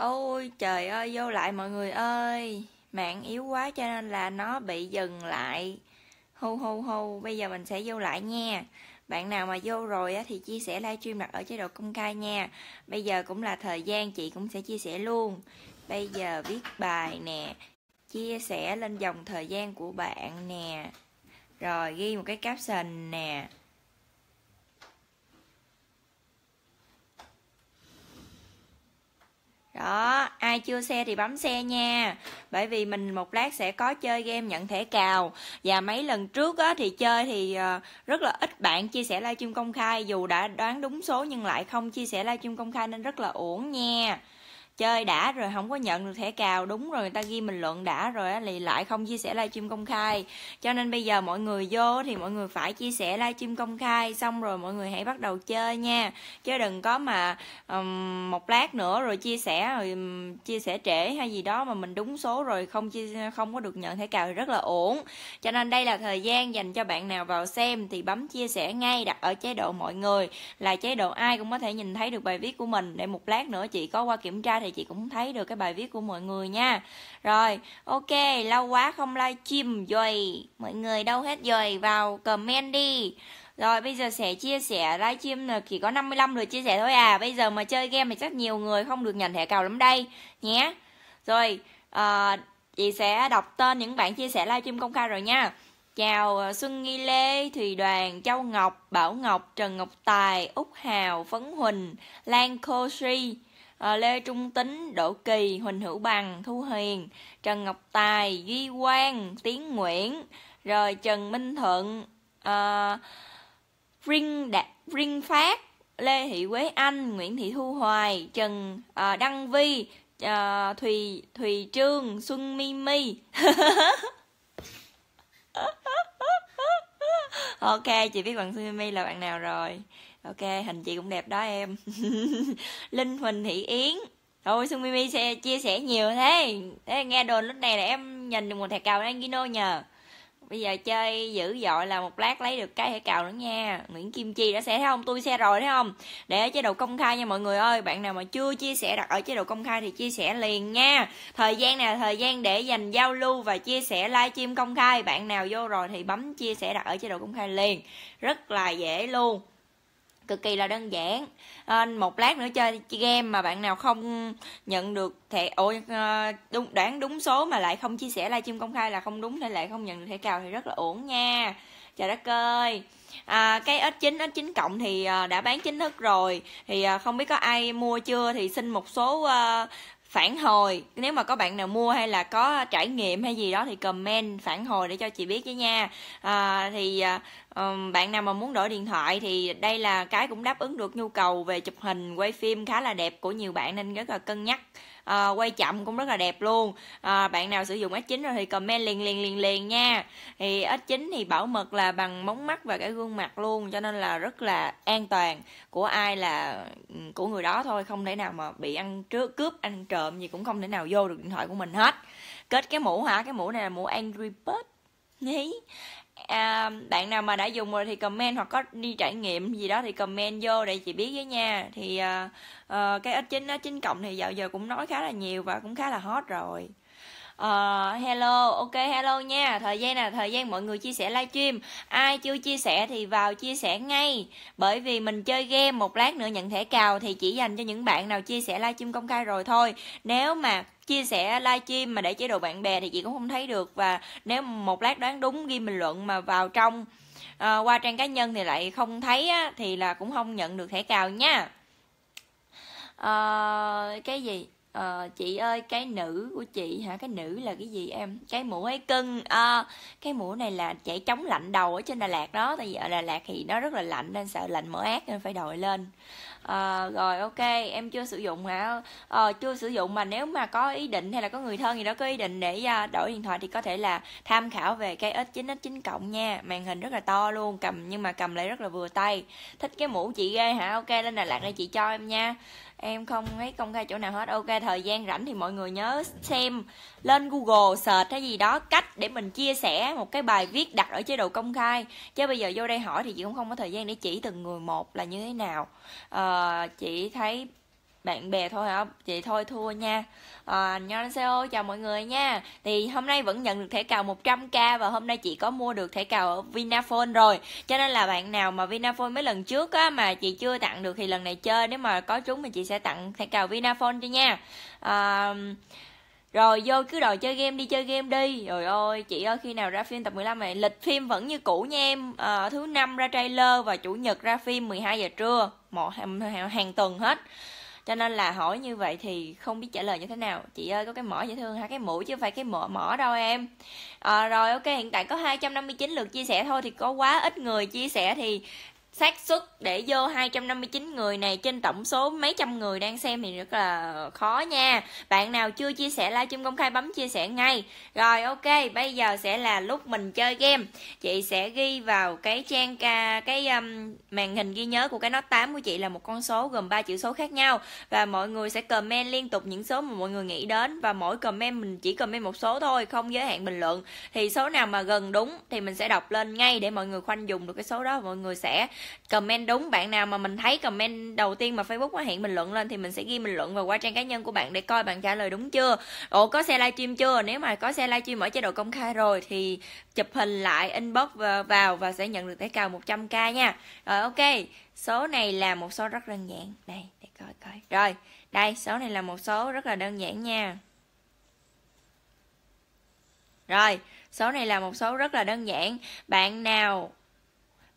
Ôi trời ơi vô lại mọi người ơi Mạng yếu quá cho nên là nó bị dừng lại Hu hu hu Bây giờ mình sẽ vô lại nha Bạn nào mà vô rồi thì chia sẻ livestream đặt ở chế độ công khai nha Bây giờ cũng là thời gian chị cũng sẽ chia sẻ luôn Bây giờ viết bài nè Chia sẻ lên dòng thời gian của bạn nè Rồi ghi một cái caption nè đó ai chưa xe thì bấm xe nha bởi vì mình một lát sẽ có chơi game nhận thẻ cào và mấy lần trước á, thì chơi thì ờ, rất là ít bạn chia sẻ livestream công khai dù đã đoán đúng số nhưng lại không chia sẻ livestream công khai nên rất là uổng nha chơi đã rồi không có nhận được thẻ cào đúng rồi người ta ghi mình luận đã rồi thì lại không chia sẻ livestream công khai cho nên bây giờ mọi người vô thì mọi người phải chia sẻ livestream công khai xong rồi mọi người hãy bắt đầu chơi nha chứ đừng có mà um, một lát nữa rồi chia sẻ rồi um, chia sẻ trễ hay gì đó mà mình đúng số rồi không chia không có được nhận thẻ cào thì rất là uổng cho nên đây là thời gian dành cho bạn nào vào xem thì bấm chia sẻ ngay đặt ở chế độ mọi người là chế độ ai cũng có thể nhìn thấy được bài viết của mình để một lát nữa chị có qua kiểm tra thì thì chị cũng thấy được cái bài viết của mọi người nha rồi ok lâu quá không live chim rồi mọi người đâu hết rồi vào comment đi rồi bây giờ sẽ chia sẻ livestream là chỉ có 55 lượt chia sẻ thôi à Bây giờ mà chơi game thì chắc nhiều người không được nhận thẻ cào lắm đây nhé Rồi à, chị sẽ đọc tên những bạn chia sẻ livestream công khai rồi nha Chào ờ, Xuân Nghi Lê, Thùy Đoàn, Châu Ngọc, Bảo Ngọc, Trần Ngọc Tài, Úc Hào, Phấn Huỳnh, Lan Khô Si Ờ, Lê Trung Tính, Đỗ Kỳ, Huỳnh Hữu Bằng, Thu Hiền, Trần Ngọc Tài, Duy Quang, Tiến Nguyễn, rồi Trần Minh Thuận, uh, ờ, Rinh, Đạt, Rinh Phát, Lê Thị Quế Anh, Nguyễn Thị Thu Hoài, Trần uh, Đăng Vi, uh, Thùy Thùy Trương, Xuân Mi Mi. ok, chị biết bạn Xuân Mi Mi là bạn nào rồi ok hình chị cũng đẹp đó em linh huỳnh thị yến thôi sung mimi sẽ chia sẻ nhiều thế thế nghe đồn lúc này là em nhìn được một thẻ cào đang gino nhờ bây giờ chơi dữ dội là một lát lấy được cái thẻ cào nữa nha nguyễn kim chi đã sẽ thấy không tôi xe rồi thấy không để ở chế độ công khai nha mọi người ơi bạn nào mà chưa chia sẻ đặt ở chế độ công khai thì chia sẻ liền nha thời gian này là thời gian để dành giao lưu và chia sẻ livestream công khai bạn nào vô rồi thì bấm chia sẻ đặt ở chế độ công khai liền rất là dễ luôn cực kỳ là đơn giản à, một lát nữa chơi game mà bạn nào không nhận được thẻ ôi à, đúng, đoán đúng số mà lại không chia sẻ livestream công khai là không đúng thể lại không nhận được thẻ cào thì rất là uổng nha trời đất ơi à, cái ít chín ít chín cộng thì à, đã bán chính thức rồi thì à, không biết có ai mua chưa thì xin một số à, phản hồi nếu mà có bạn nào mua hay là có trải nghiệm hay gì đó thì comment phản hồi để cho chị biết với nha à, thì bạn nào mà muốn đổi điện thoại thì đây là cái cũng đáp ứng được nhu cầu về chụp hình quay phim khá là đẹp của nhiều bạn nên rất là cân nhắc uh, quay chậm cũng rất là đẹp luôn uh, bạn nào sử dụng S9 rồi thì comment liền liền liền liền nha thì S9 thì bảo mật là bằng móng mắt và cái gương mặt luôn cho nên là rất là an toàn của ai là ừ, của người đó thôi không thể nào mà bị ăn trước cướp ăn trộm gì cũng không thể nào vô được điện thoại của mình hết kết cái mũ hả cái mũ này là mũ Angry Bird nhí à, bạn nào mà đã dùng rồi thì comment hoặc có đi trải nghiệm gì đó thì comment vô để chị biết với nha thì à, à, cái ít chính á chín cộng thì dạo giờ cũng nói khá là nhiều và cũng khá là hot rồi Uh, hello, ok hello nha Thời gian là thời gian mọi người chia sẻ livestream Ai chưa chia sẻ thì vào chia sẻ ngay Bởi vì mình chơi game một lát nữa nhận thẻ cào Thì chỉ dành cho những bạn nào chia sẻ livestream công khai rồi thôi Nếu mà chia sẻ live stream mà để chế độ bạn bè thì chị cũng không thấy được và nếu một lát đoán đúng ghi bình luận mà vào trong à, qua trang cá nhân thì lại không thấy á, thì là cũng không nhận được thẻ cào nha à, cái gì à, chị ơi cái nữ của chị hả cái nữ là cái gì em cái mũ ấy cưng à, cái mũ này là chạy chống lạnh đầu ở trên đà lạt đó tại vì ở đà lạt thì nó rất là lạnh nên sợ lạnh mở ác nên phải đội lên à, rồi ok em chưa sử dụng hả à, chưa sử dụng mà nếu mà có ý định hay là có người thân gì đó có ý định để ờ, đổi điện thoại thì có thể là tham khảo về cái x 9 x 9 cộng nha màn hình rất là to luôn cầm nhưng mà cầm lại rất là vừa tay thích cái mũ chị ghê hả ok lên đà lạt đây chị cho em nha em không ấy công khai chỗ nào hết ok thời gian rảnh thì mọi người nhớ xem lên google search cái gì đó cách để mình chia sẻ một cái bài viết đặt ở chế độ công khai chứ bây giờ vô đây hỏi thì chị cũng không có thời gian để chỉ từng người một là như thế nào à, chị thấy bạn bè thôi hả chị thôi thua nha à, ờ, nhân seo chào mọi người nha thì hôm nay vẫn nhận được thẻ cào 100k và hôm nay chị có mua được thẻ cào ở vinaphone rồi cho nên là bạn nào mà vinaphone mấy lần trước á mà chị chưa tặng được thì lần này chơi nếu mà có chúng thì chị sẽ tặng thẻ cào vinaphone cho nha à, rồi vô cứ đòi chơi game đi chơi game đi Rồi ôi chị ơi khi nào ra phim tập 15 này Lịch phim vẫn như cũ nha em à, Thứ năm ra trailer và chủ nhật ra phim 12 giờ trưa một hàng, hàng tuần hết cho nên là hỏi như vậy thì không biết trả lời như thế nào chị ơi có cái mỏ dễ thương hay cái mũi chứ không phải cái mỏ mỏ đâu em à, rồi ok hiện tại có 259 lượt chia sẻ thôi thì có quá ít người chia sẻ thì xác suất để vô 259 người này trên tổng số mấy trăm người đang xem thì rất là khó nha bạn nào chưa chia sẻ livestream công khai bấm chia sẻ ngay rồi ok bây giờ sẽ là lúc mình chơi game chị sẽ ghi vào cái trang ca cái um, màn hình ghi nhớ của cái nốt 8 của chị là một con số gồm ba chữ số khác nhau và mọi người sẽ comment liên tục những số mà mọi người nghĩ đến và mỗi comment mình chỉ comment một số thôi không giới hạn bình luận thì số nào mà gần đúng thì mình sẽ đọc lên ngay để mọi người khoanh dùng được cái số đó mọi người sẽ comment đúng bạn nào mà mình thấy comment đầu tiên mà facebook có hiện bình luận lên thì mình sẽ ghi bình luận và qua trang cá nhân của bạn để coi bạn trả lời đúng chưa ồ có xe livestream chưa nếu mà có xe livestream ở chế độ công khai rồi thì chụp hình lại inbox vào và sẽ nhận được thẻ cào 100k nha rồi ok số này là một số rất đơn giản đây để coi coi rồi đây số này là một số rất là đơn giản nha rồi, số này là một số rất là đơn giản. Bạn nào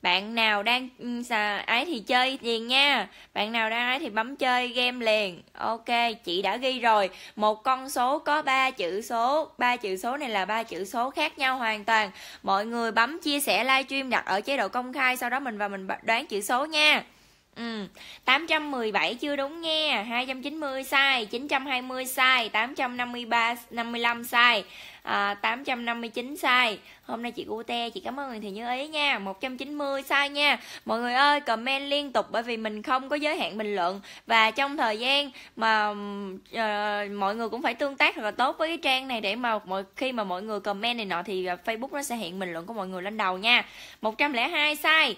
bạn nào đang ừ, ấy thì chơi liền nha bạn nào đang ấy thì bấm chơi game liền ok chị đã ghi rồi một con số có ba chữ số ba chữ số này là ba chữ số khác nhau hoàn toàn mọi người bấm chia sẻ livestream đặt ở chế độ công khai sau đó mình và mình đoán chữ số nha Ừ, 817 chưa đúng nghe, 290 sai, 920 sai, 853 55 sai, à, 859 sai, hôm nay chị Gute chị cảm ơn người thì như ý nha 190 sai nha mọi người ơi comment liên tục bởi vì mình không có giới hạn bình luận và trong thời gian mà uh, mọi người cũng phải tương tác thật là tốt với cái trang này để mà mọi khi mà mọi người comment này nọ thì à, Facebook nó sẽ hiện bình luận của mọi người lên đầu nha 102 sai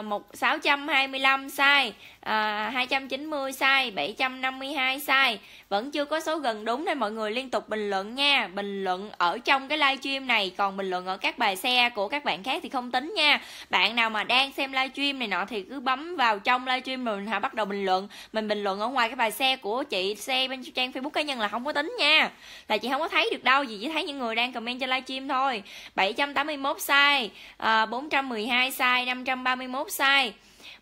uh, 1, 625 sai uh, à, 290 sai 752 sai vẫn chưa có số gần đúng nên mọi người liên tục bình luận nha bình luận ở trong cái live stream này còn bình luận luận ở các bài xe của các bạn khác thì không tính nha bạn nào mà đang xem livestream này nọ thì cứ bấm vào trong livestream rồi mình hả bắt đầu bình luận mình bình luận ở ngoài cái bài xe của chị xe bên trang facebook cá nhân là không có tính nha là chị không có thấy được đâu gì chỉ thấy những người đang comment trên livestream thôi 781 sai 412 ờ, sai 531 sai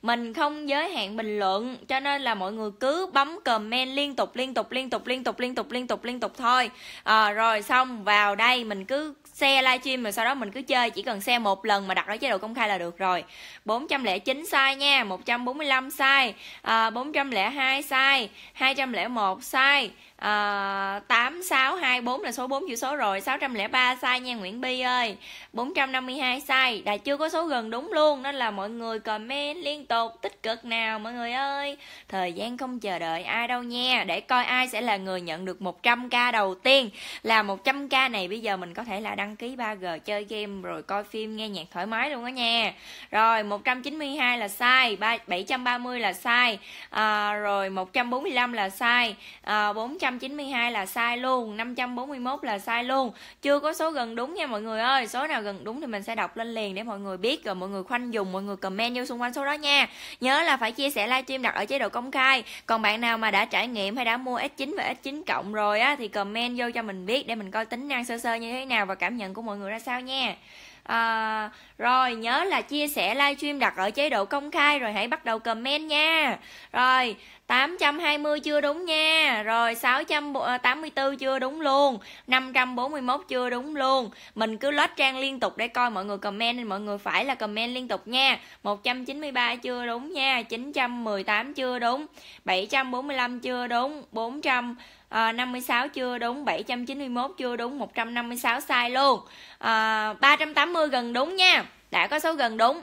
mình không giới hạn bình luận cho nên là mọi người cứ bấm comment liên tục liên tục liên tục liên tục liên tục liên tục liên tục thôi à, rồi xong vào đây mình cứ share livestream rồi sau đó mình cứ chơi chỉ cần share một lần mà đặt ở chế độ công khai là được rồi 409 sai nha 145 sai à, ờ, 402 sai 201 sai à, ờ, 8624 là số 4 chữ số rồi 603 sai nha Nguyễn Bi ơi 452 sai Đã chưa có số gần đúng luôn Nên là mọi người comment liên tục tích cực nào mọi người ơi Thời gian không chờ đợi ai đâu nha Để coi ai sẽ là người nhận được 100k đầu tiên Là 100k này bây giờ mình có thể là đăng ký 3G chơi game Rồi coi phim nghe nhạc thoải mái luôn đó nha Rồi 192 là sai 730 là sai à, Rồi 145 là sai à, ờ, 400 592 là sai luôn 541 là sai luôn Chưa có số gần đúng nha mọi người ơi Số nào gần đúng thì mình sẽ đọc lên liền để mọi người biết Rồi mọi người khoanh dùng, mọi người comment vô xung quanh số đó nha Nhớ là phải chia sẻ livestream đặt ở chế độ công khai Còn bạn nào mà đã trải nghiệm hay đã mua S9 và S9 cộng rồi á Thì comment vô cho mình biết để mình coi tính năng sơ sơ như thế nào Và cảm nhận của mọi người ra sao nha À, rồi nhớ là chia sẻ livestream đặt ở chế độ công khai rồi hãy bắt đầu comment nha. Rồi, 820 chưa đúng nha Rồi 684 à, chưa đúng luôn 541 chưa đúng luôn Mình cứ lót trang liên tục để coi mọi người comment Nên mọi người phải là comment liên tục nha 193 chưa đúng nha 918 chưa đúng 745 chưa đúng 400 à, 56 chưa đúng 791 chưa đúng 156 sai luôn à, 380 gần đúng nha đã có số gần đúng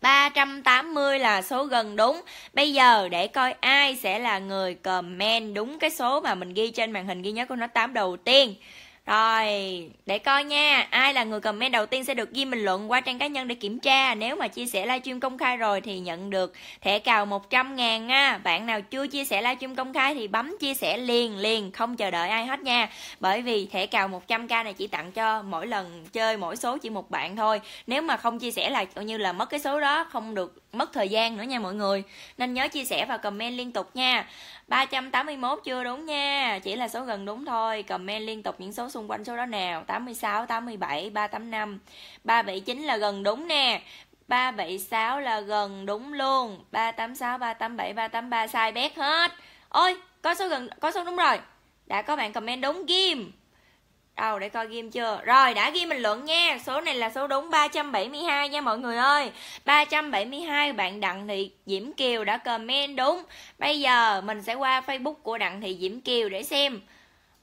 380 là số gần đúng Bây giờ để coi ai sẽ là người comment đúng cái số mà mình ghi trên màn hình ghi nhớ của nó 8 đầu tiên rồi, để coi nha, ai là người comment đầu tiên sẽ được ghi bình luận qua trang cá nhân để kiểm tra. Nếu mà chia sẻ livestream công khai rồi thì nhận được thẻ cào 100 ngàn nha. Bạn nào chưa chia sẻ livestream công khai thì bấm chia sẻ liền liền, không chờ đợi ai hết nha. Bởi vì thẻ cào 100k này chỉ tặng cho mỗi lần chơi mỗi số chỉ một bạn thôi. Nếu mà không chia sẻ là coi như là mất cái số đó, không được mất thời gian nữa nha mọi người nên nhớ chia sẻ và comment liên tục nha 381 chưa đúng nha chỉ là số gần đúng thôi comment liên tục những số xung quanh số đó nào 86 87 385 379 là gần đúng nè 376 là gần đúng luôn 386 387 383 sai bét hết ôi có số gần có số đúng rồi đã có bạn comment đúng ghim Đâu để coi ghim chưa Rồi đã ghi bình luận nha Số này là số đúng 372 nha mọi người ơi 372 bạn Đặng Thị Diễm Kiều đã comment đúng Bây giờ mình sẽ qua Facebook của Đặng Thị Diễm Kiều để xem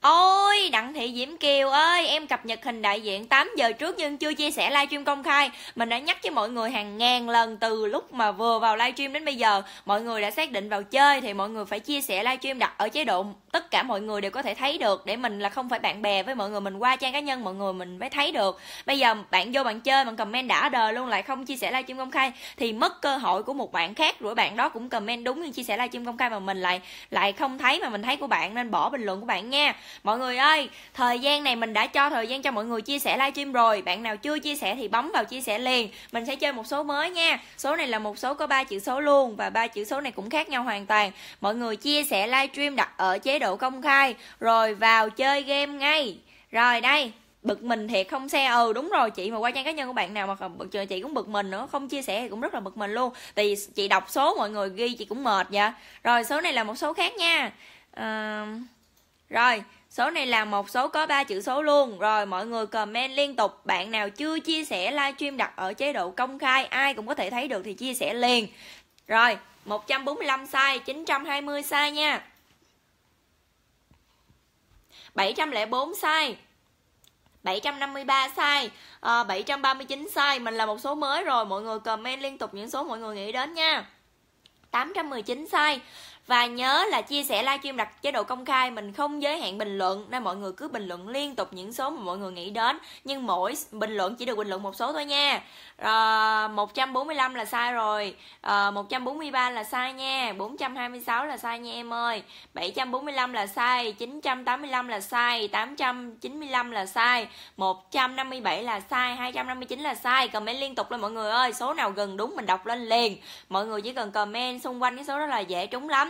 Ôi Đặng Thị Diễm Kiều ơi Em cập nhật hình đại diện 8 giờ trước Nhưng chưa chia sẻ livestream công khai Mình đã nhắc với mọi người hàng ngàn lần Từ lúc mà vừa vào livestream đến bây giờ Mọi người đã xác định vào chơi Thì mọi người phải chia sẻ livestream đặt ở chế độ Tất cả mọi người đều có thể thấy được Để mình là không phải bạn bè với mọi người Mình qua trang cá nhân mọi người mình mới thấy được Bây giờ bạn vô bạn chơi bạn comment đã đời luôn Lại không chia sẻ livestream công khai Thì mất cơ hội của một bạn khác Rồi bạn đó cũng comment đúng nhưng chia sẻ livestream công khai Mà mình lại lại không thấy mà mình thấy của bạn Nên bỏ bình luận của bạn nha Mọi người ơi, thời gian này mình đã cho thời gian cho mọi người chia sẻ livestream rồi. Bạn nào chưa chia sẻ thì bấm vào chia sẻ liền. Mình sẽ chơi một số mới nha. Số này là một số có ba chữ số luôn và ba chữ số này cũng khác nhau hoàn toàn. Mọi người chia sẻ livestream đặt ở chế độ công khai rồi vào chơi game ngay. Rồi đây, bực mình thiệt không xe ừ đúng rồi chị mà qua trang cá nhân của bạn nào mà bực chị cũng bực mình nữa không chia sẻ thì cũng rất là bực mình luôn thì chị đọc số mọi người ghi chị cũng mệt vậy rồi số này là một số khác nha à, rồi Số này là một số có 3 chữ số luôn. Rồi mọi người comment liên tục. Bạn nào chưa chia sẻ livestream đặt ở chế độ công khai, ai cũng có thể thấy được thì chia sẻ liền. Rồi, 145 size, 920 sai nha. 704 size. 753 size, à, 739 sai mình là một số mới rồi, mọi người comment liên tục những số mọi người nghĩ đến nha. 819 sai và nhớ là chia sẻ livestream đặt chế độ công khai mình không giới hạn bình luận nên mọi người cứ bình luận liên tục những số mà mọi người nghĩ đến nhưng mỗi bình luận chỉ được bình luận một số thôi nha à, 145 là sai rồi à, ờ, 143 là sai nha 426 là sai nha em ơi 745 là sai 985 là sai 895 là sai 157 là sai 259 là sai comment liên tục lên mọi người ơi số nào gần đúng mình đọc lên liền mọi người chỉ cần comment xung quanh cái số đó là dễ trúng lắm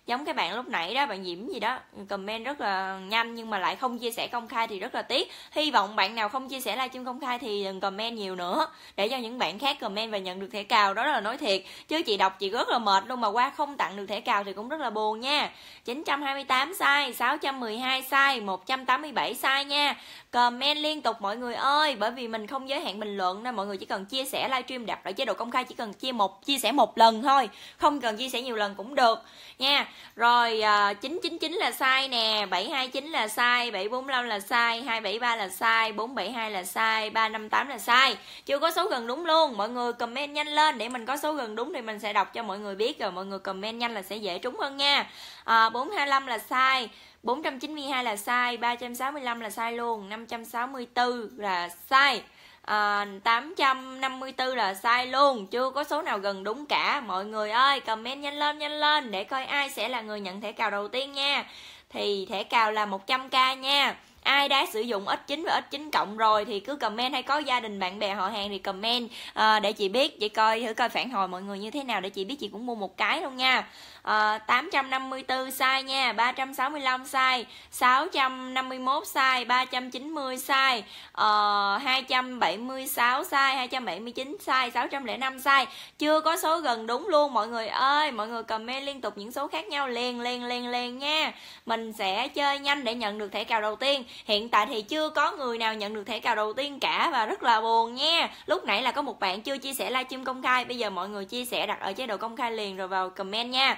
giống cái bạn lúc nãy đó bạn diễm gì đó comment rất là nhanh nhưng mà lại không chia sẻ công khai thì rất là tiếc hy vọng bạn nào không chia sẻ livestream công khai thì đừng comment nhiều nữa để cho những bạn khác comment và nhận được thẻ cào đó là nói thiệt chứ chị đọc chị rất là mệt luôn mà qua không tặng được thẻ cào thì cũng rất là buồn nha 928 sai 612 sai 187 sai nha comment liên tục mọi người ơi bởi vì mình không giới hạn bình luận nên mọi người chỉ cần chia sẻ livestream đặt ở chế độ công khai chỉ cần chia một chia sẻ một lần thôi không cần chia sẻ nhiều lần cũng được nha rồi à, 999 là sai nè 729 là sai 745 là sai 273 là sai 472 là sai 358 là sai Chưa có số gần đúng luôn Mọi người comment nhanh lên để mình có số gần đúng Thì mình sẽ đọc cho mọi người biết Rồi mọi người comment nhanh là sẽ dễ trúng hơn nha à, 425 là sai 492 là sai 365 là sai luôn 564 là sai à, ờ, 854 là sai luôn Chưa có số nào gần đúng cả Mọi người ơi comment nhanh lên nhanh lên Để coi ai sẽ là người nhận thẻ cào đầu tiên nha Thì thẻ cào là 100k nha ai đã sử dụng ít 9 và ít 9 cộng rồi thì cứ comment hay có gia đình bạn bè họ hàng thì comment à, để chị biết chị coi thử coi phản hồi mọi người như thế nào để chị biết chị cũng mua một cái luôn nha à, 854 size nha 365 size 651 size 390 size à, 276 size 279 size 605 size chưa có số gần đúng luôn mọi người ơi mọi người comment liên tục những số khác nhau liền liền liền liền nha mình sẽ chơi nhanh để nhận được thẻ cào đầu tiên hiện tại thì chưa có người nào nhận được thẻ cào đầu tiên cả và rất là buồn nha lúc nãy là có một bạn chưa chia sẻ livestream công khai bây giờ mọi người chia sẻ đặt ở chế độ công khai liền rồi vào comment nha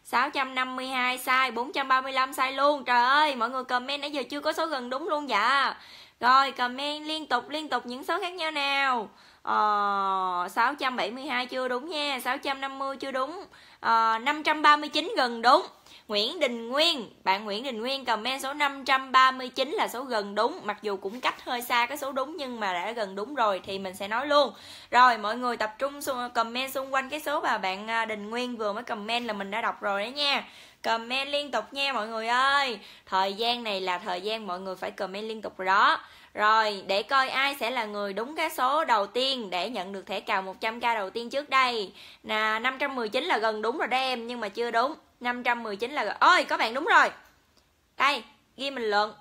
652 sai 435 sai luôn Trời ơi mọi người comment nãy giờ chưa có số gần đúng luôn dạ Rồi comment liên tục liên tục những số khác nhau nào ờ, 672 chưa đúng nha 650 chưa đúng ờ, 539 gần đúng Nguyễn Đình Nguyên Bạn Nguyễn Đình Nguyên comment số 539 là số gần đúng Mặc dù cũng cách hơi xa cái số đúng nhưng mà đã gần đúng rồi thì mình sẽ nói luôn Rồi mọi người tập trung comment xung quanh cái số mà bạn à, Đình Nguyên vừa mới comment là mình đã đọc rồi đấy nha Comment liên tục nha mọi người ơi Thời gian này là thời gian mọi người phải comment liên tục rồi đó Rồi để coi ai sẽ là người đúng cái số đầu tiên Để nhận được thẻ cào 100k đầu tiên trước đây Nà 519 là gần đúng rồi đó em Nhưng mà chưa đúng 519 là ôi có bạn đúng rồi đây ghi bình luận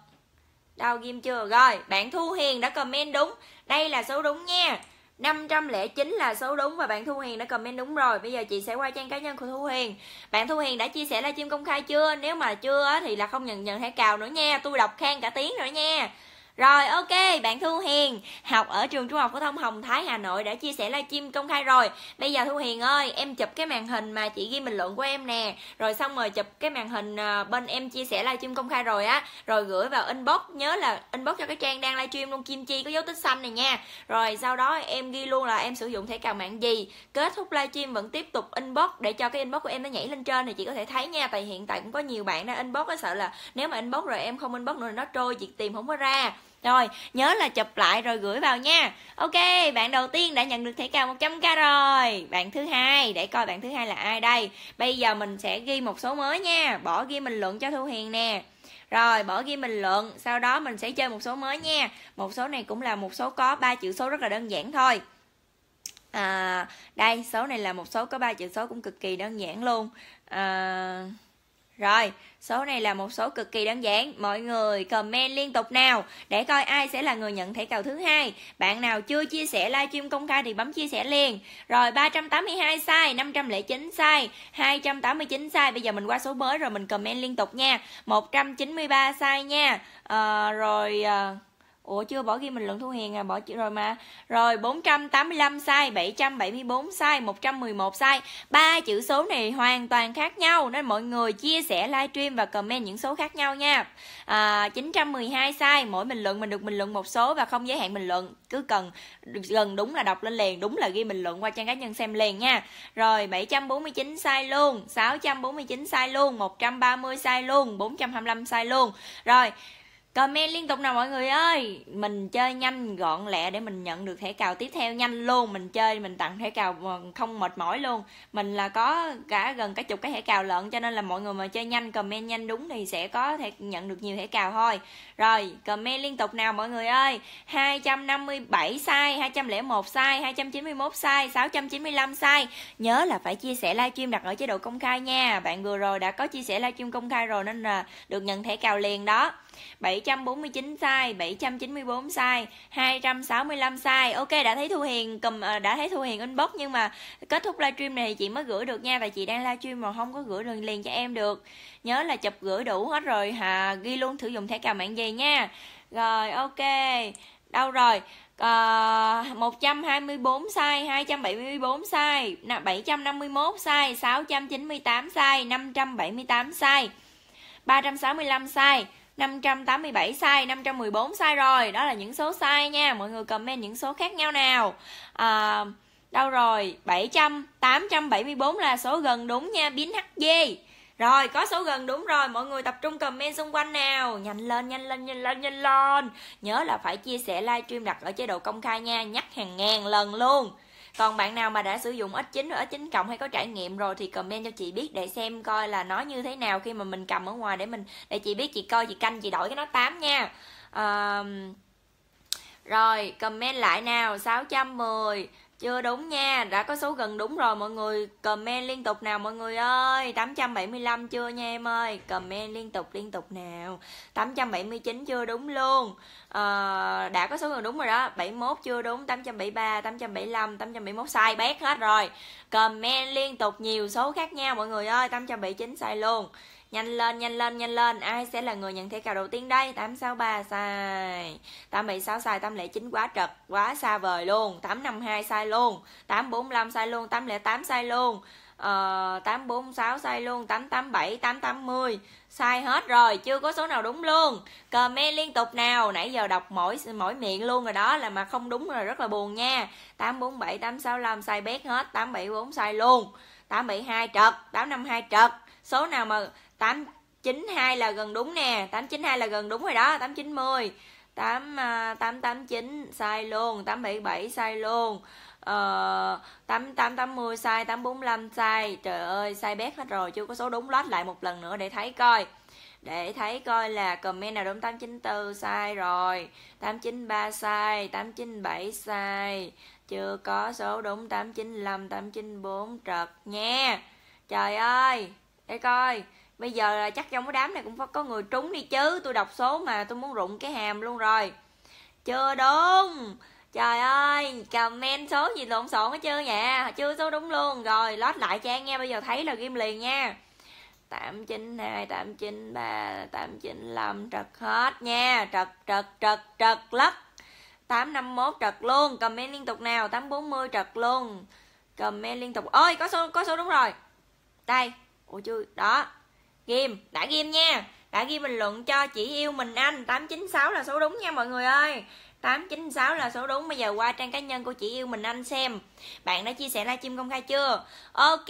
đâu ghim chưa rồi bạn thu hiền đã comment đúng đây là số đúng nha 509 là số đúng và bạn Thu Hiền đã comment đúng rồi. Bây giờ chị sẽ qua trang cá nhân của Thu Hiền. Bạn Thu Hiền đã chia sẻ livestream công khai chưa? Nếu mà chưa thì là không nhận nhận thẻ cào nữa nha. Tôi đọc khen cả tiếng rồi nha. Rồi ok, bạn Thu Hiền học ở trường Trung học phổ thông Hồng Thái Hà Nội đã chia sẻ livestream công khai rồi. Bây giờ Thu Hiền ơi, em chụp cái màn hình mà chị ghi bình luận của em nè, rồi xong rồi chụp cái màn hình ờ, bên em chia sẻ livestream công khai rồi á, rồi gửi vào inbox, nhớ là inbox cho cái trang đang livestream luôn Kim Chi có dấu tích xanh này nha. Rồi sau đó em ghi luôn là em sử dụng thẻ cào mạng gì, kết thúc livestream vẫn tiếp tục inbox để cho cái inbox của em nó nhảy lên trên thì chị có thể thấy nha, tại hiện tại cũng có nhiều bạn đang inbox á sợ là nếu mà inbox rồi em không inbox nữa thì nó trôi chị tìm không có ra rồi, nhớ là chụp lại rồi gửi vào nha. Ok, bạn đầu tiên đã nhận được thẻ cào 100k rồi. Bạn thứ hai, để coi bạn thứ hai là ai đây. Bây giờ mình sẽ ghi một số mới nha. Bỏ ghi bình luận cho Thu Hiền nè. Rồi bỏ ghi bình luận, sau đó mình sẽ chơi một số mới nha. Một số này cũng là một số có ba chữ số rất là đơn giản thôi. À, đây, số này là một số có ba chữ số cũng cực kỳ đơn giản luôn. À rồi, số này là một số cực kỳ đơn giản. Mọi người comment liên tục nào để coi ai sẽ là người nhận thẻ cào thứ hai. Bạn nào chưa chia sẻ livestream công khai thì bấm chia sẻ liền. Rồi 382 sai, 509 sai, 289 sai. Bây giờ mình qua số mới rồi mình comment liên tục nha. 193 sai nha. À, rồi à... Ủa chưa bỏ ghi mình luận Thu Hiền à bỏ chữ rồi mà Rồi 485 sai 774 sai 111 sai ba chữ số này hoàn toàn khác nhau Nên mọi người chia sẻ livestream và comment những số khác nhau nha à, 912 sai Mỗi bình luận mình được bình luận một số và không giới hạn bình luận Cứ cần gần đúng là đọc lên liền Đúng là ghi bình luận qua trang cá nhân xem liền nha Rồi 749 sai luôn 649 sai luôn 130 sai luôn 425 sai luôn Rồi Comment liên tục nào mọi người ơi Mình chơi nhanh gọn lẹ để mình nhận được thẻ cào tiếp theo nhanh luôn Mình chơi mình tặng thẻ cào không mệt mỏi luôn Mình là có cả gần cả chục cái thẻ cào lợn Cho nên là mọi người mà chơi nhanh comment nhanh đúng thì sẽ có thể nhận được nhiều thẻ cào thôi Rồi comment liên tục nào mọi người ơi 257 sai, 201 sai, 291 sai, 695 sai Nhớ là phải chia sẻ livestream đặt ở chế độ công khai nha Bạn vừa rồi đã có chia sẻ livestream công khai rồi nên là được nhận thẻ cào liền đó 749 size 794 size 265 sai ok đã thấy Thu Hiền cầm ờ, đã thấy Thu Hiền inbox nhưng mà kết thúc livestream này thì chị mới gửi được nha và chị đang livestream mà không có gửi liền liền cho em được nhớ là chụp gửi đủ hết rồi hà ghi luôn thử dùng thẻ cào mạng gì nha rồi ok đâu rồi Uh, 124 size, 274 size, 751 sai 698 size, 578 size, 365 sai 587 size 514 sai rồi đó là những số sai nha mọi người comment những số khác nhau nào à, đâu rồi 700 874 là số gần đúng nha biến HG rồi, có số gần đúng rồi, mọi người tập trung comment xung quanh nào Nhanh lên, nhanh lên, nhanh lên, nhanh lên Nhớ là phải chia sẻ livestream đặt ở chế độ công khai nha Nhắc hàng ngàn lần luôn còn bạn nào mà đã sử dụng S9 rồi S9 cộng hay có trải nghiệm rồi thì comment cho chị biết để xem coi là nó như thế nào khi mà mình cầm ở ngoài để mình để chị biết chị coi chị canh chị đổi cái nó 8 nha um, rồi comment lại nào 610 chưa đúng nha, đã có số gần đúng rồi mọi người Comment liên tục nào mọi người ơi 875 chưa nha em ơi Comment liên tục liên tục nào 879 chưa đúng luôn à, Đã có số gần đúng rồi đó 71 chưa đúng, 873, 875, 871 sai bét hết rồi Comment liên tục nhiều số khác nhau mọi người ơi 879 sai luôn Nhanh lên, nhanh lên, nhanh lên Ai sẽ là người nhận thẻ cào đầu tiên đây 863 sai 876 sai, 809 quá trật Quá xa vời luôn 852 sai luôn 845 sai luôn 808 sai luôn ờ, Uh, 846 sai luôn 887 880 sai hết rồi chưa có số nào đúng luôn comment liên tục nào nãy giờ đọc mỗi mỗi miệng luôn rồi đó là mà không đúng rồi rất là buồn nha 847 865 sai bét hết 874 sai luôn 872 trật 852 trật số nào mà 892 là gần đúng nè 892 là gần đúng rồi đó 890 8, 889 sai luôn 877 sai luôn Ờ, 8880 sai 845 sai Trời ơi sai bét hết rồi Chưa có số đúng lót lại một lần nữa để thấy coi Để thấy coi là comment nào đúng 894 sai rồi 893 sai 897 sai Chưa có số đúng 895 894 trật nha Trời ơi Để coi bây giờ là chắc trong cái đám này cũng phải có người trúng đi chứ tôi đọc số mà tôi muốn rụng cái hàm luôn rồi chưa đúng trời ơi comment số gì lộn xộn hết chưa nha à. chưa số đúng luôn rồi lót lại trang nghe bây giờ thấy là ghim liền nha tám chín hai tám chín ba tám chín lăm trật hết nha trật trật trật trật lất tám năm mốt trật luôn comment liên tục nào tám bốn mươi trật luôn comment liên tục ôi có số có số đúng rồi đây ủa chưa đó Ghim, đã ghim nha Đã ghi bình luận cho chị yêu mình anh 896 là số đúng nha mọi người ơi 896 là số đúng Bây giờ qua trang cá nhân của chị yêu mình anh xem Bạn đã chia sẻ livestream công khai chưa Ok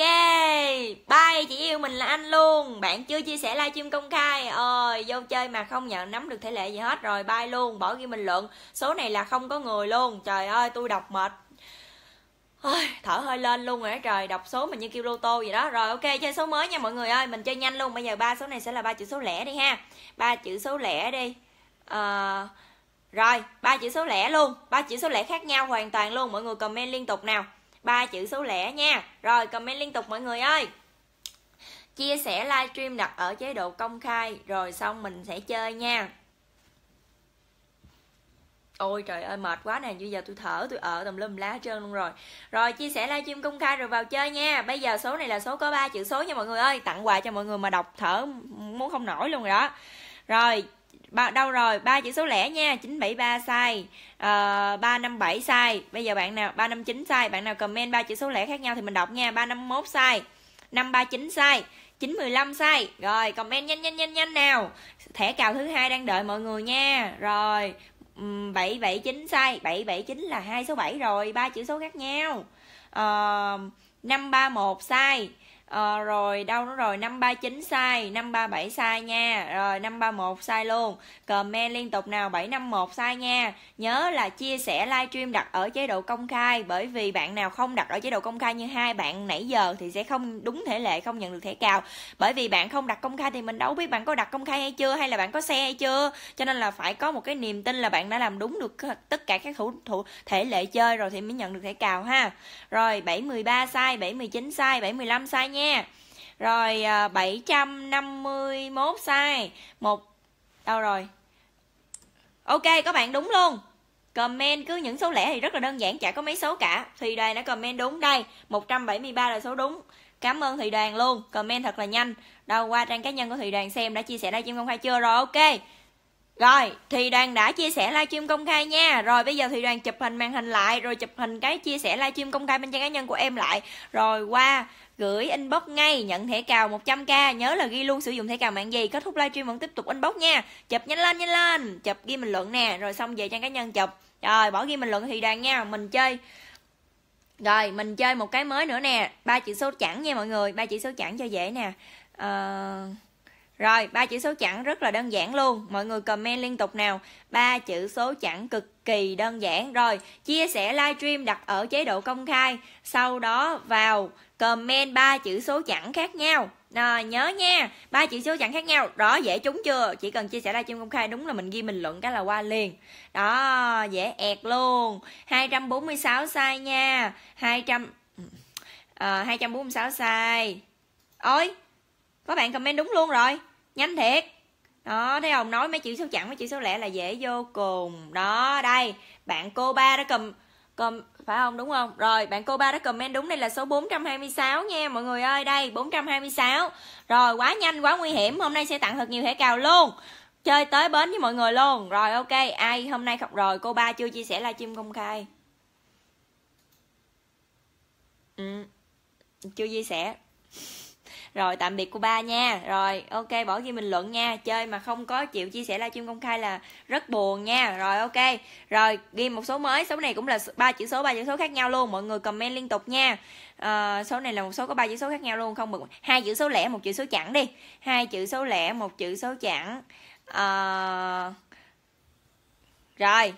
Bye chị yêu mình là anh luôn Bạn chưa chia sẻ livestream công khai Ôi vô chơi mà không nhận nắm được thể lệ gì hết Rồi bye luôn bỏ ghi bình luận Số này là không có người luôn Trời ơi tôi đọc mệt Ôi, thở hơi lên luôn rồi trời đọc số mình như kêu lô tô vậy đó rồi ok chơi số mới nha mọi người ơi mình chơi nhanh luôn bây giờ ba số này sẽ là ba chữ số lẻ đi ha ba chữ số lẻ đi à, rồi ba chữ số lẻ luôn ba chữ số lẻ khác nhau hoàn toàn luôn mọi người comment liên tục nào ba chữ số lẻ nha rồi comment liên tục mọi người ơi chia sẻ livestream đặt ở chế độ công khai rồi xong mình sẽ chơi nha ôi trời ơi mệt quá nè bây giờ tôi thở tôi ở tùm lum lá hết trơn luôn rồi rồi chia sẻ livestream công khai rồi vào chơi nha bây giờ số này là số có ba chữ số nha mọi người ơi tặng quà cho mọi người mà đọc thở muốn không nổi luôn rồi đó rồi ba, đâu rồi ba chữ số lẻ nha chín bảy ba sai ờ, ba năm bảy sai bây giờ bạn nào ba năm chín sai bạn nào comment ba chữ số lẻ khác nhau thì mình đọc nha ba năm 351 sai năm ba chín sai chín mười lăm sai rồi comment nhanh nhanh nhanh nhanh nào thẻ cào thứ hai đang đợi mọi người nha rồi 779 sai 779 là hai số 7 rồi ba chữ số khác nhau uh, ờ, 531 sai à, rồi đâu nó rồi 539 sai 537 sai nha rồi 531 sai luôn comment liên tục nào 751 sai nha nhớ là chia sẻ livestream đặt ở chế độ công khai bởi vì bạn nào không đặt ở chế độ công khai như hai bạn nãy giờ thì sẽ không đúng thể lệ không nhận được thẻ cào bởi vì bạn không đặt công khai thì mình đâu biết bạn có đặt công khai hay chưa hay là bạn có xe hay chưa cho nên là phải có một cái niềm tin là bạn đã làm đúng được tất cả các thủ, thủ thể lệ chơi rồi thì mới nhận được thẻ cào ha rồi 73 sai 79 sai 75 sai nha nha rồi 751 à, sai một đâu rồi ok các bạn đúng luôn comment cứ những số lẻ thì rất là đơn giản chả có mấy số cả thì đoàn đã comment đúng đây 173 là số đúng cảm ơn thị đoàn luôn comment thật là nhanh đâu qua trang cá nhân của thị đoàn xem đã chia sẻ livestream công khai chưa rồi ok rồi thì đoàn đã chia sẻ livestream công khai nha rồi bây giờ thì đoàn chụp hình màn hình lại rồi chụp hình cái chia sẻ livestream công khai bên trang cá nhân của em lại rồi qua gửi inbox ngay nhận thẻ cào 100k nhớ là ghi luôn sử dụng thẻ cào mạng gì kết thúc livestream vẫn tiếp tục inbox nha chụp nhanh lên nhanh lên chụp ghi bình luận nè rồi xong về trang cá nhân chụp rồi bỏ ghi bình luận thì đoàn nha mình chơi rồi mình chơi một cái mới nữa nè ba chữ số chẵn nha mọi người ba chữ số chẵn cho dễ nè à... Rồi, ba chữ số chẵn rất là đơn giản luôn. Mọi người comment liên tục nào. Ba chữ số chẵn cực kỳ đơn giản. Rồi, chia sẻ livestream đặt ở chế độ công khai, sau đó vào comment ba chữ số chẵn khác nhau à, nhớ nha ba chữ số chẵn khác nhau đó dễ trúng chưa chỉ cần chia sẻ ra trên công khai đúng là mình ghi bình luận cái là qua liền đó dễ ẹt luôn 246 sai nha 200 à, 246 sai ôi có bạn comment đúng luôn rồi nhanh thiệt đó thấy không nói mấy chữ số chẵn mấy chữ số lẻ là dễ vô cùng đó đây bạn cô ba đã cầm cầm phải không đúng không rồi bạn cô ba đã comment đúng đây là số 426 nha mọi người ơi đây 426 rồi quá nhanh quá nguy hiểm hôm nay sẽ tặng thật nhiều thẻ cào luôn chơi tới bến với mọi người luôn rồi ok ai hôm nay học rồi cô ba chưa chia sẻ livestream công khai ừ chưa chia sẻ rồi tạm biệt cô ba nha rồi ok bỏ ghi bình luận nha chơi mà không có chịu chia sẻ livestream công khai là rất buồn nha rồi ok rồi ghi một số mới số này cũng là ba chữ số ba chữ số khác nhau luôn mọi người comment liên tục nha à, số này là một số có ba chữ số khác nhau luôn không bực hai chữ số lẻ một chữ số chẵn đi hai chữ số lẻ một chữ số chẵn à... rồi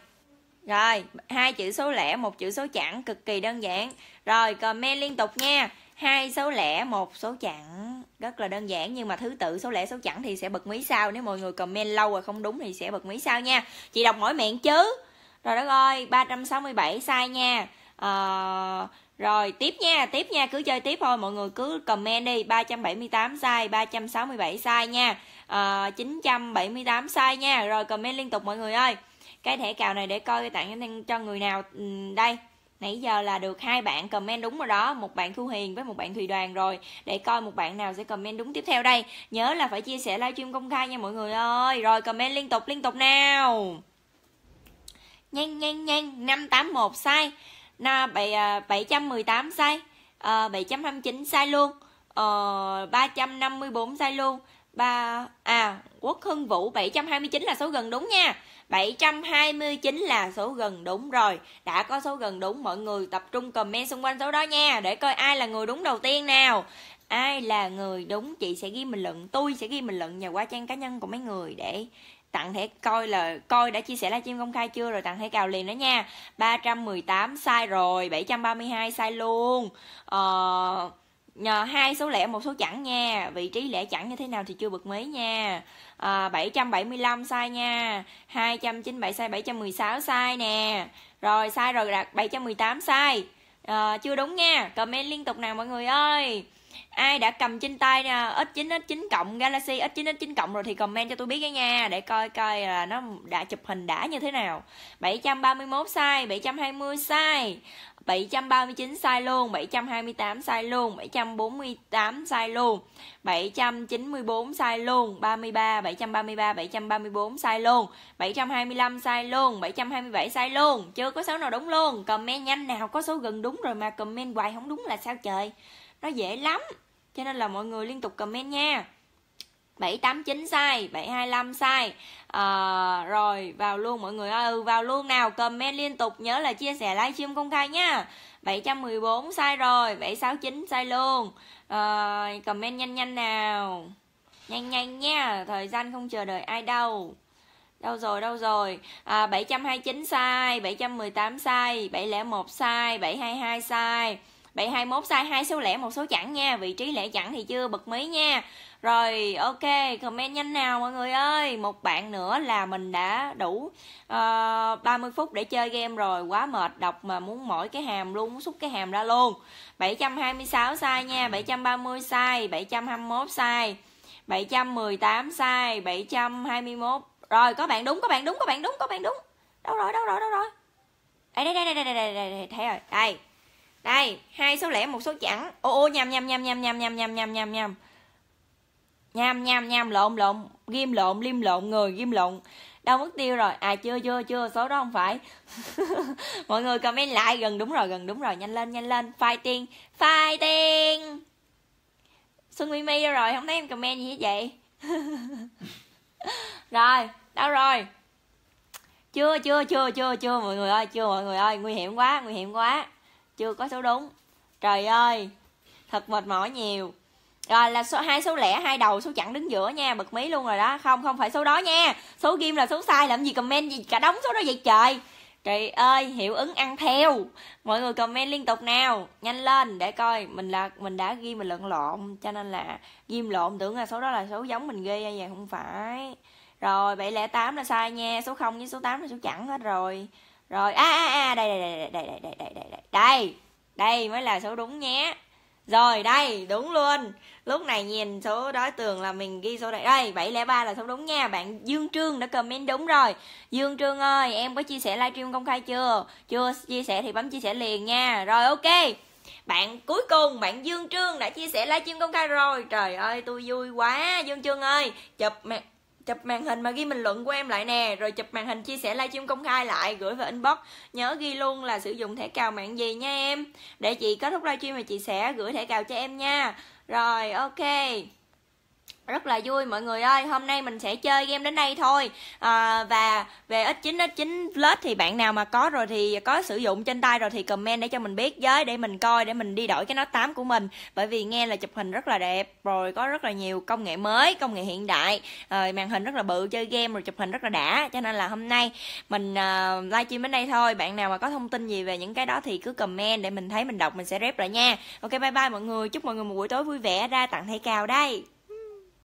rồi hai chữ số lẻ một chữ số chẵn cực kỳ đơn giản rồi comment liên tục nha hai số lẻ một số chẵn rất là đơn giản nhưng mà thứ tự số lẻ số chẵn thì sẽ bật mí sau nếu mọi người comment lâu rồi không đúng thì sẽ bật mí sau nha chị đọc mỗi miệng chứ rồi đó ơi 367 sai nha à, rồi tiếp nha tiếp nha cứ chơi tiếp thôi mọi người cứ comment đi 378 sai 367 sai nha à, ờ, 978 sai nha rồi comment liên tục mọi người ơi cái thẻ cào này để coi tặng cho người nào ừ, đây nãy giờ là được hai bạn comment đúng rồi đó một bạn thu hiền với một bạn thùy đoàn rồi để coi một bạn nào sẽ comment đúng tiếp theo đây nhớ là phải chia sẻ livestream công khai nha mọi người ơi rồi comment liên tục liên tục nào nhanh nhanh nhanh 581 sai na bảy à, bảy trăm mười tám sai ờ, bảy trăm hai mươi chín sai luôn ờ, ba trăm năm mươi bốn sai luôn ba à Quốc Hưng Vũ 729 là số gần đúng nha 729 là số gần đúng rồi Đã có số gần đúng mọi người tập trung comment xung quanh số đó nha Để coi ai là người đúng đầu tiên nào Ai là người đúng chị sẽ ghi bình luận Tôi sẽ ghi bình luận vào qua trang cá nhân của mấy người Để tặng thẻ coi là coi đã chia sẻ livestream công khai chưa rồi tặng thẻ cào liền đó nha 318 sai rồi 732 sai luôn Ờ... Uh nhờ hai số lẻ một số chẵn nha vị trí lẻ chẵn như thế nào thì chưa bật mí nha à, 775 sai nha 297 sai 716 sai nè rồi sai rồi đặt 718 sai à, chưa đúng nha comment liên tục nào mọi người ơi ai đã cầm trên tay ít à, chín ít chín cộng Galaxy ít chín ít chín cộng rồi thì comment cho tôi biết cái nha để coi coi là nó đã chụp hình đã như thế nào 731 sai 720 sai 739 sai luôn, 728 sai luôn, 748 sai luôn, 794 sai luôn, 33, 733, 734 sai luôn, 725 sai luôn, 727 sai luôn. Chưa có số nào đúng luôn. Comment nhanh nào có số gần đúng rồi mà comment hoài không đúng là sao trời. Nó dễ lắm. Cho nên là mọi người liên tục comment nha. 789 sai 725 sai à, Rồi vào luôn mọi người ơi ừ, Vào luôn nào comment liên tục Nhớ là chia sẻ livestream công khai nha 714 sai rồi 769 sai luôn à, Comment nhanh nhanh nào Nhanh nhanh nha Thời gian không chờ đợi ai đâu Đâu rồi, đâu rồi à, ờ, 729 sai, 718 sai, 701 sai, 722 sai 721 sai, hai số lẻ một số chẵn nha Vị trí lẻ chẵn thì chưa bật mí nha rồi ok comment nhanh nào mọi người ơi một bạn nữa là mình đã đủ uh, ờ, 30 phút để chơi game rồi quá mệt đọc mà muốn mỏi cái hàm luôn muốn xúc cái hàm ra luôn 726 sai nha 730 sai 721 sai 718 sai 721 rồi có bạn đúng có bạn đúng có bạn đúng có bạn đúng đâu rồi đâu rồi đâu rồi đây đây đây đây đây đây, đây, đây. thấy rồi đây đây hai số lẻ một số chẵn ô ô nhầm nhầm nhầm nhầm nhầm nhầm nhầm nhầm nhầm nhầm nham nham nham lộn lộn ghim lộn lim lộn người ghim lộn đâu mất tiêu rồi à chưa chưa chưa số đó không phải mọi người comment lại gần đúng rồi gần đúng rồi nhanh lên nhanh lên fighting fighting xuân nguyên mi đâu rồi không thấy em comment gì hết vậy rồi đâu rồi chưa chưa chưa chưa chưa mọi người ơi chưa mọi người ơi nguy hiểm quá nguy hiểm quá chưa có số đúng trời ơi thật mệt mỏi nhiều rồi là số hai số lẻ hai đầu số chẵn đứng giữa nha bật mí luôn rồi đó không không phải số đó nha số ghim là số sai làm gì comment gì cả đóng số đó vậy trời Trời ơi, hiệu ứng ăn theo. Mọi người comment liên tục nào, nhanh lên để coi mình là mình đã ghi mình lẫn lộn cho nên là ghim lộn tưởng là số đó là số giống mình ghi hay vậy không phải. Rồi 708 là sai nha, số 0 với số 8 là số chẵn hết rồi. Rồi a a a đây đây đây đây đây đây đây đây. Đây, đây mới là số đúng nhé. Rồi đây, đúng luôn Lúc này nhìn số đối tượng là mình ghi số này Đây, 703 là số đúng nha Bạn Dương Trương đã comment đúng rồi Dương Trương ơi, em có chia sẻ livestream công khai chưa? Chưa chia sẻ thì bấm chia sẻ liền nha Rồi ok bạn cuối cùng bạn Dương Trương đã chia sẻ livestream công khai rồi Trời ơi tôi vui quá Dương Trương ơi Chụp mặt chụp màn hình mà ghi bình luận của em lại nè rồi chụp màn hình chia sẻ livestream công khai lại gửi vào inbox nhớ ghi luôn là sử dụng thẻ cào mạng gì nha em để chị kết thúc livestream và chị sẽ gửi thẻ cào cho em nha rồi ok rất là vui mọi người ơi hôm nay mình sẽ chơi game đến đây thôi à, và về ít chín ít chín lết thì bạn nào mà có rồi thì có sử dụng trên tay rồi thì comment để cho mình biết với để mình coi để mình đi đổi cái nó tám của mình bởi vì nghe là chụp hình rất là đẹp rồi có rất là nhiều công nghệ mới công nghệ hiện đại à, màn hình rất là bự chơi game rồi chụp hình rất là đã cho nên là hôm nay mình à, livestream đến đây thôi bạn nào mà có thông tin gì về những cái đó thì cứ comment để mình thấy mình đọc mình sẽ rep lại nha ok bye bye mọi người chúc mọi người một buổi tối vui vẻ ra tặng thầy cào đây